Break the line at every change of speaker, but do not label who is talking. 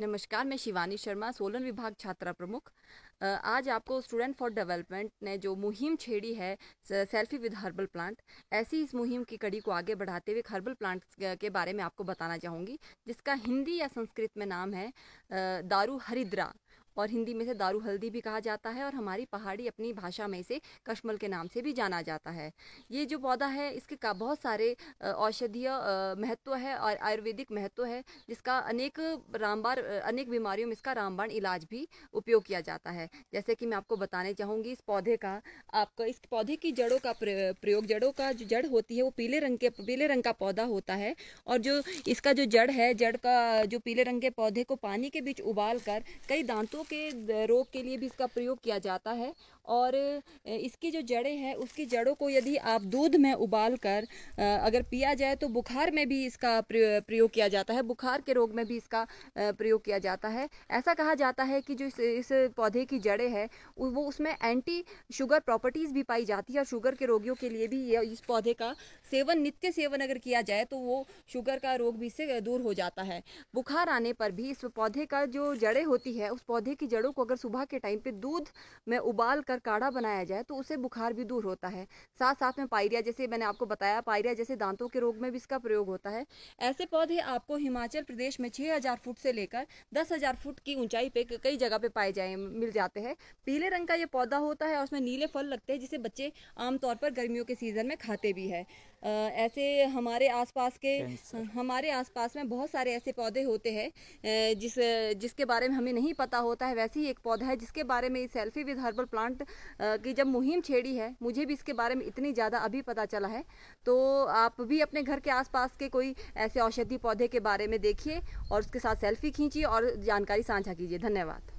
नमस्कार मैं शिवानी शर्मा सोलन विभाग छात्रा प्रमुख आज आपको स्टूडेंट फॉर डेवलपमेंट ने जो मुहिम छेड़ी है सेल्फी विद हर्बल प्लांट ऐसी इस मुहिम की कड़ी को आगे बढ़ाते हुए हर्बल प्लांट के बारे में आपको बताना चाहूँगी जिसका हिंदी या संस्कृत में नाम है दारू हरिद्रा और हिंदी में से दारू हल्दी भी कहा जाता है और हमारी पहाड़ी अपनी भाषा में से कश्मल के नाम से भी जाना जाता है ये जो पौधा है इसके का बहुत सारे औषधीय महत्व है और आयुर्वेदिक महत्व है जिसका अनेक रामबार अनेक बीमारियों में इसका रामबाण इलाज भी उपयोग किया जाता है जैसे कि मैं आपको बताने चाहूँगी इस पौधे का आपका इस पौधे की जड़ों का प्रयोग जड़ों का जो जड़ होती है वो पीले रंग के पीले रंग का पौधा होता है और जो इसका जो जड़ है जड़ का जो पीले रंग के पौधे को पानी के बीच उबाल कर कई दांतों के रोग के लिए भी इसका प्रयोग किया जाता है और इसकी जो जड़ें हैं उसकी जड़ों को यदि आप दूध में उबाल कर अगर पिया जाए तो बुखार में भी इसका प्रयोग किया जाता है बुखार के रोग में भी इसका प्रयोग किया जाता है ऐसा कहा जाता है कि जो इस, इस पौधे की जड़ें हैं वो उसमें एंटी शुगर प्रॉपर्टीज़ भी पाई जाती है और शुगर के रोगियों के लिए भी ये इस पौधे का सेवन नित्य सेवन अगर किया जाए तो वो शुगर का रोग भी इससे दूर हो जाता है बुखार आने पर भी इस पौधे का जो जड़ें होती है उस पौधे इमली की जड़ों को अगर सुबह के टाइम पे दूध में उबाल कर काढ़ा बनाया जाए तो उससे बुखार भी दूर होता है साथ साथ में पायरिया जैसे मैंने आपको बताया पायरिया जैसे दांतों के रोग में भी इसका प्रयोग होता है ऐसे पौधे आपको हिमाचल प्रदेश में छह फुट से लेकर दस फुट की ऊंचाई पे कई जगह पे पाए जाए मिल जाते हैं पीले रंग का ये पौधा होता है और उसमें नीले फल लगते हैं जिसे बच्चे आमतौर पर गर्मियों के सीज़न में खाते भी है ऐसे हमारे आसपास के हमारे आसपास में बहुत सारे ऐसे पौधे होते हैं जिस जिसके बारे में हमें नहीं पता होता है वैसे ही एक पौधा है जिसके बारे में सेल्फी विद हर्बल प्लांट की जब मुहिम छेड़ी है मुझे भी इसके बारे में इतनी ज़्यादा अभी पता चला है तो आप भी अपने घर के आसपास के कोई ऐसे औषधि पौधे के बारे में देखिए और उसके साथ सेल्फी खींचिए और जानकारी साझा कीजिए धन्यवाद